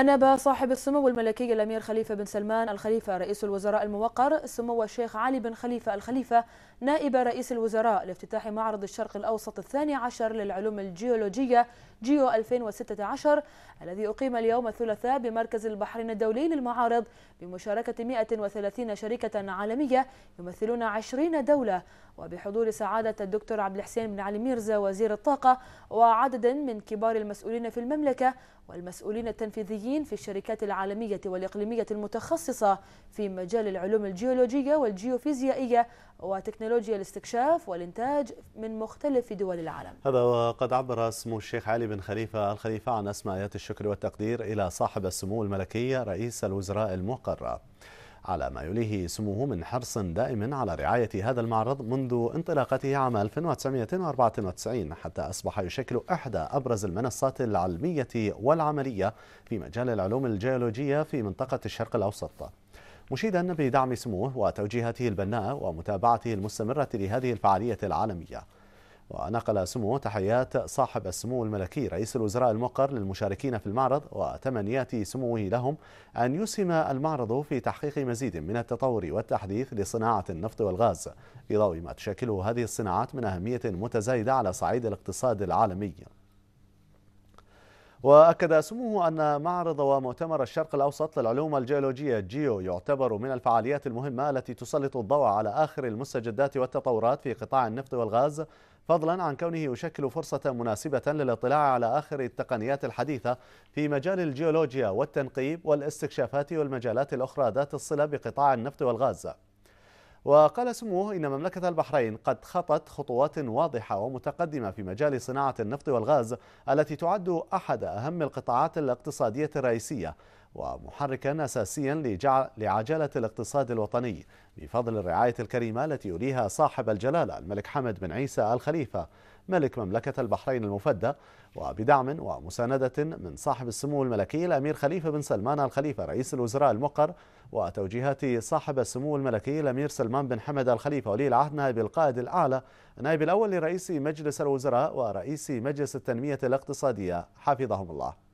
أنب صاحب السمو الملكي الأمير خليفة بن سلمان الخليفة رئيس الوزراء الموقر سمو الشيخ علي بن خليفة الخليفة نائب رئيس الوزراء لافتتاح معرض الشرق الأوسط الثاني عشر للعلوم الجيولوجية جيو 2016 الذي أقيم اليوم الثلاثاء بمركز البحرين الدولي للمعارض بمشاركة 130 شركة عالمية يمثلون 20 دولة وبحضور سعادة الدكتور عبد الحسين بن علي ميرزا وزير الطاقة وعدد من كبار المسؤولين في المملكة والمسؤولين التنفيذيين في الشركات العالمية والإقليمية المتخصصة في مجال العلوم الجيولوجية والجيوفيزيائية وتكنولوجيا الاستكشاف والإنتاج من مختلف دول العالم هذا وقد عبر سمو الشيخ علي بن خليفة الخليفة عن أسماء آيات الشكر والتقدير إلى صاحب السمو الملكي رئيس الوزراء المقرر على ما يليه سموه من حرص دائم على رعاية هذا المعرض منذ انطلاقته عام 1994 حتى أصبح يشكل إحدى أبرز المنصات العلمية والعملية في مجال العلوم الجيولوجية في منطقة الشرق الأوسط مشيدا بدعم سموه وتوجيهاته البناء ومتابعته المستمرة لهذه الفعالية العالمية ونقل سمو تحيات صاحب السمو الملكي رئيس الوزراء المقر للمشاركين في المعرض وتمنيات سموه لهم أن يسهم المعرض في تحقيق مزيد من التطور والتحديث لصناعة النفط والغاز في ضوء ما تشكله هذه الصناعات من أهمية متزايدة على صعيد الاقتصاد العالمي وأكد سموه أن معرض ومؤتمر الشرق الأوسط للعلوم الجيولوجية جيو يعتبر من الفعاليات المهمة التي تسلط الضوء على آخر المستجدات والتطورات في قطاع النفط والغاز فضلا عن كونه يشكل فرصة مناسبة للاطلاع على آخر التقنيات الحديثة في مجال الجيولوجيا والتنقيب والاستكشافات والمجالات الأخرى ذات الصلة بقطاع النفط والغاز وقال سموه إن مملكة البحرين قد خطت خطوات واضحة ومتقدمة في مجال صناعة النفط والغاز التي تعد أحد أهم القطاعات الاقتصادية الرئيسية ومحركا أساسيا لعجلة الاقتصاد الوطني بفضل الرعاية الكريمة التي يريها صاحب الجلالة الملك حمد بن عيسى الخليفة ملك مملكة البحرين المفدى وبدعم ومساندة من صاحب السمو الملكي الأمير خليفة بن سلمان الخليفة رئيس الوزراء المقر وتوجيهات صاحب السمو الملكي الأمير سلمان بن حمد الخليفة ولي العهد نائب القائد الأعلى النائب الأول لرئيس مجلس الوزراء ورئيس مجلس التنمية الاقتصادية حفظهم الله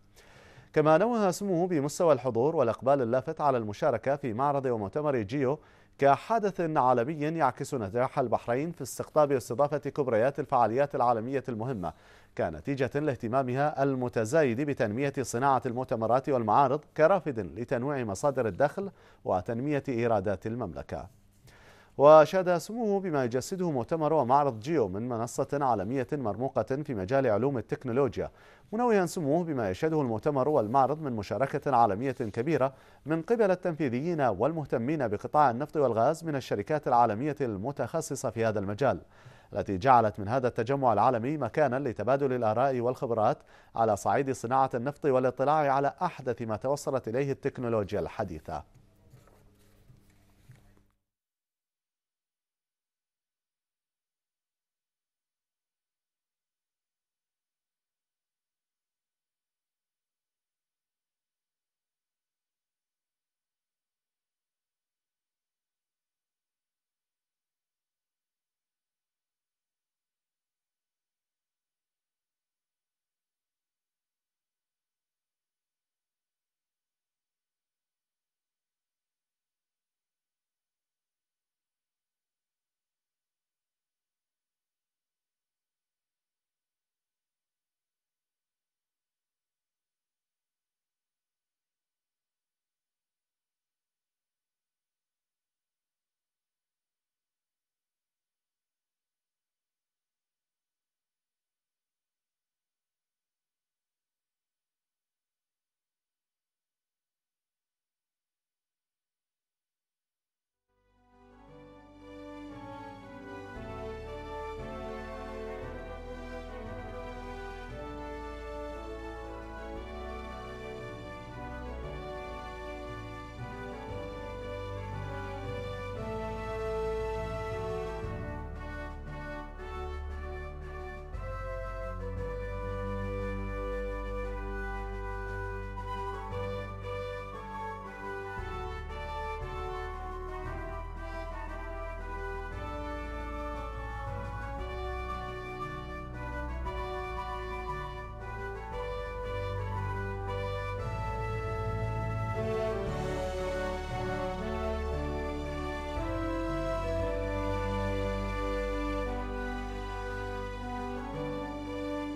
كما نوه سموه بمستوى الحضور والإقبال اللافت على المشاركة في معرض ومؤتمر جيو كحدث عالمي يعكس نجاح البحرين في استقطاب واستضافة كبريات الفعاليات العالمية المهمة كنتيجة لاهتمامها المتزايد بتنمية صناعة المؤتمرات والمعارض كرافد لتنويع مصادر الدخل وتنمية إيرادات المملكة وشاد سموه بما يجسده مؤتمر ومعرض جيو من منصة عالمية مرموقة في مجال علوم التكنولوجيا منويا سموه بما يشهده المؤتمر والمعرض من مشاركة عالمية كبيرة من قبل التنفيذيين والمهتمين بقطاع النفط والغاز من الشركات العالمية المتخصصة في هذا المجال التي جعلت من هذا التجمع العالمي مكانا لتبادل الآراء والخبرات على صعيد صناعة النفط والاطلاع على أحدث ما توصلت إليه التكنولوجيا الحديثة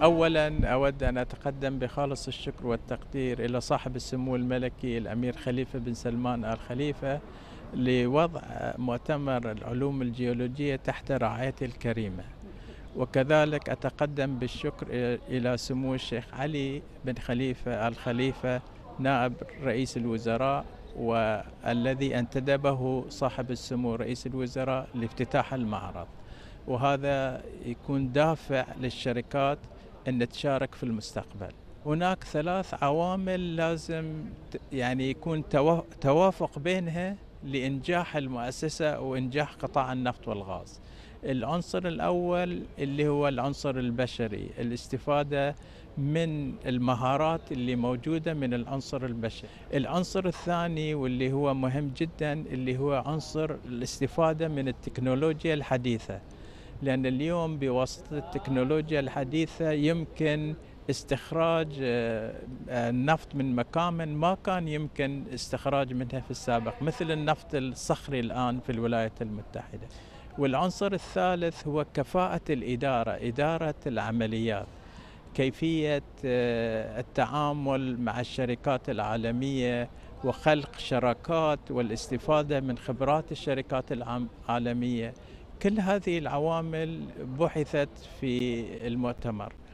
أولا أود أن أتقدم بخالص الشكر والتقدير إلى صاحب السمو الملكي الأمير خليفة بن سلمان آل خليفة لوضع مؤتمر العلوم الجيولوجية تحت رعايته الكريمة وكذلك أتقدم بالشكر إلى سمو الشيخ علي بن خليفة آل خليفة نائب رئيس الوزراء والذي انتدبه صاحب السمو رئيس الوزراء لافتتاح المعرض وهذا يكون دافع للشركات أن تشارك في المستقبل هناك ثلاث عوامل لازم يعني يكون توافق بينها لإنجاح المؤسسة وإنجاح قطاع النفط والغاز العنصر الأول اللي هو العنصر البشري الاستفادة من المهارات اللي موجودة من العنصر البشري العنصر الثاني واللي هو مهم جدا اللي هو عنصر الاستفادة من التكنولوجيا الحديثة لأن اليوم بواسطة التكنولوجيا الحديثة يمكن استخراج النفط آه، آه، من مكامن ما كان يمكن استخراج منها في السابق مثل النفط الصخري الآن في الولايات المتحدة والعنصر الثالث هو كفاءة الإدارة إدارة العمليات كيفية آه، التعامل مع الشركات العالمية وخلق شراكات والاستفادة من خبرات الشركات العالمية كل هذه العوامل بحثت في المؤتمر